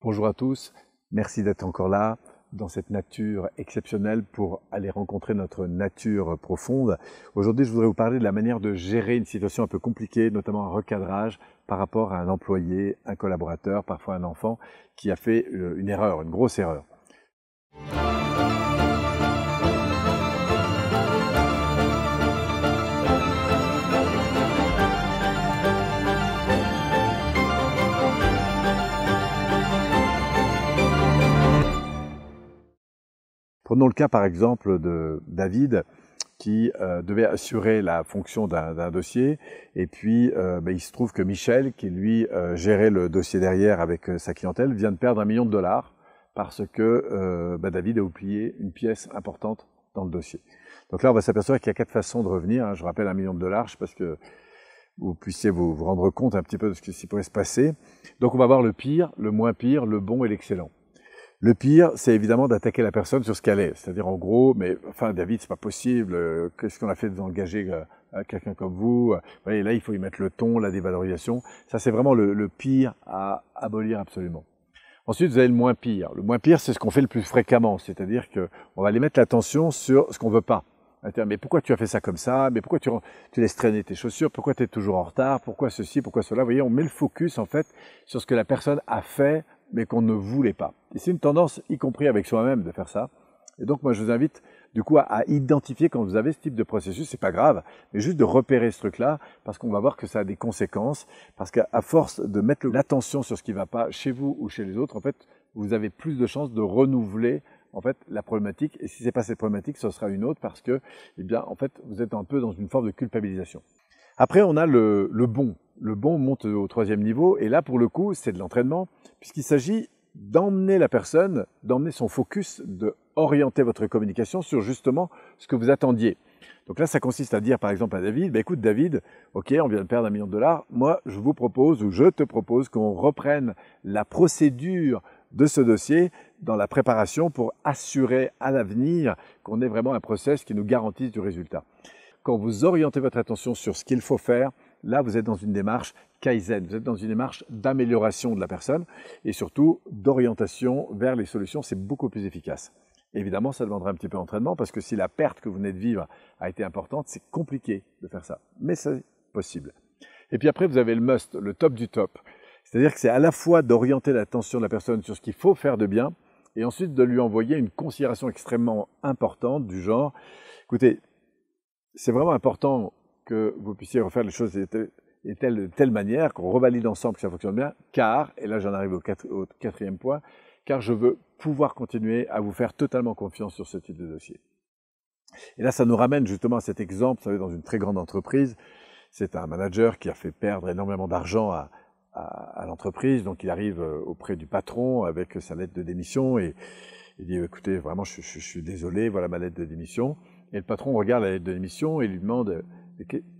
Bonjour à tous, merci d'être encore là dans cette nature exceptionnelle pour aller rencontrer notre nature profonde. Aujourd'hui, je voudrais vous parler de la manière de gérer une situation un peu compliquée, notamment un recadrage par rapport à un employé, un collaborateur, parfois un enfant qui a fait euh, une erreur, une grosse erreur. Prenons le cas par exemple de David qui euh, devait assurer la fonction d'un dossier, et puis euh, ben, il se trouve que Michel, qui lui euh, gérait le dossier derrière avec sa clientèle, vient de perdre un million de dollars parce que ben, David a oublié une pièce importante dans le dossier. Donc là, on va s'apercevoir qu'il y a quatre façons de revenir. Hein. Je rappelle un million de dollars, je pense que vous puissiez vous, vous, rendre compte un petit peu de ce qui pourrait se passer. Donc on va voir le pire, le moins pire, le bon et l'excellent. Le pire, c'est évidemment d'attaquer la personne sur ce qu'elle est. C'est-à-dire, en gros, mais enfin, David, c'est pas possible. Euh, qu'est-ce qu'on a fait d'engager euh, euh, quelqu'un comme vous là, il faut y mettre le ton, la dévalorisation. Ça, c'est vraiment le, pire à abolir absolument. Ensuite, vous avez le moins pire. Le moins pire, c'est ce qu'on fait le plus fréquemment. C'est-à-dire qu'on va aller mettre l'attention sur ce qu'on veut pas. Mais pourquoi tu as fait ça comme ça Mais pourquoi tu, laisses traîner tes chaussures Pourquoi tu es toujours en retard Pourquoi ceci Pourquoi cela Vous voyez, on met le focus en fait sur ce que la personne a fait mais qu'on ne voulait pas. Et c'est une tendance, y compris avec soi-même, de faire ça. Et donc, moi, je vous invite, du coup, à, identifier quand vous avez ce type de processus, c'est pas grave, mais juste de repérer ce truc-là, parce qu'on va voir que ça a des conséquences, parce qu'à force de mettre l'attention sur ce qui ne va pas chez vous ou chez les autres, en fait, vous avez plus de chances de renouveler en fait la problématique. Et si ce n'est pas cette problématique, ce sera une autre parce que, eh bien, en fait, vous êtes un peu dans une forme de culpabilisation. Après, on a le, bon. Le bon monte au troisième niveau, et là, pour le coup, c'est de l'entraînement, puisqu'il s'agit d'emmener la personne, d'emmener son focus, d'orienter votre communication sur justement ce que vous attendiez. Donc là, ça consiste à dire par exemple à David, bah, écoute David, ok, on vient de perdre un million de dollars, moi je vous propose ou je te propose qu'on reprenne la procédure de ce dossier dans la préparation pour assurer à l'avenir qu'on ait vraiment un process qui nous garantisse du résultat quand vous orientez votre attention sur ce qu'il faut faire, là, vous êtes dans une démarche Kaizen, vous êtes dans une démarche d'amélioration de la personne et surtout d'orientation vers les solutions, c'est beaucoup plus efficace. Évidemment, ça demanderait un petit peu d'entraînement parce que si la perte que vous venez de vivre a été importante, c'est compliqué de faire ça, mais c'est possible. Et puis après, vous avez le must, le top du top. C'est-à-dire que c'est à la fois d'orienter l'attention de la personne sur ce qu'il faut faire de bien et ensuite de lui envoyer une considération extrêmement importante du genre, écoutez, c'est vraiment important que vous puissiez refaire les choses de telle, manière, qu'on revalide ensemble que ça fonctionne bien, car, et là j'en arrive au, quatrième point, car je veux pouvoir continuer à vous faire totalement confiance sur ce type de dossier. Et là, ça nous ramène justement à cet exemple, vous savez, dans une très grande entreprise, c'est un manager qui a fait perdre énormément d'argent à l'entreprise, donc il arrive euh, auprès du patron avec sa lettre de démission et, il dit, écoutez, vraiment, je, suis désolé, voilà ma lettre de démission. Et le patron regarde la lettre de démission et lui demande,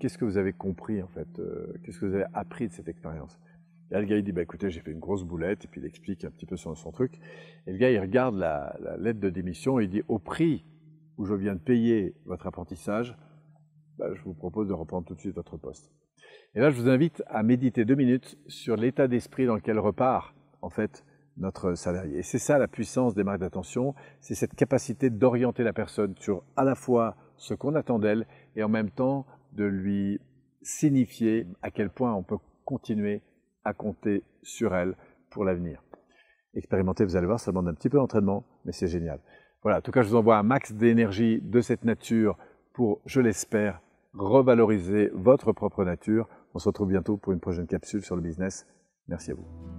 qu'est-ce que vous avez compris, en fait euh, Qu'est-ce que vous avez appris de cette expérience et là, le gars, il dit, bah, écoutez, j'ai fait une grosse boulette, et puis il explique un petit peu son, son truc. Et le gars, il regarde la, lettre de démission, et il dit, au prix où je viens de payer votre apprentissage, bah, je vous propose de reprendre tout de suite votre poste. Et là, je vous invite à méditer deux minutes sur l'état d'esprit dans lequel repart, en fait, notre salarié. Et c'est ça la puissance des marques d'attention, c'est cette capacité d'orienter la personne sur à la fois ce qu'on attend d'elle et en même temps de lui signifier à quel point on peut continuer à compter sur elle pour l'avenir. Expérimentez, vous allez voir, ça demande un petit peu d'entraînement, mais c'est génial. Voilà, en tout cas, je vous envoie un max d'énergie de cette nature pour, je l'espère, revaloriser votre propre nature. On se retrouve bientôt pour une prochaine capsule sur le business. Merci à vous.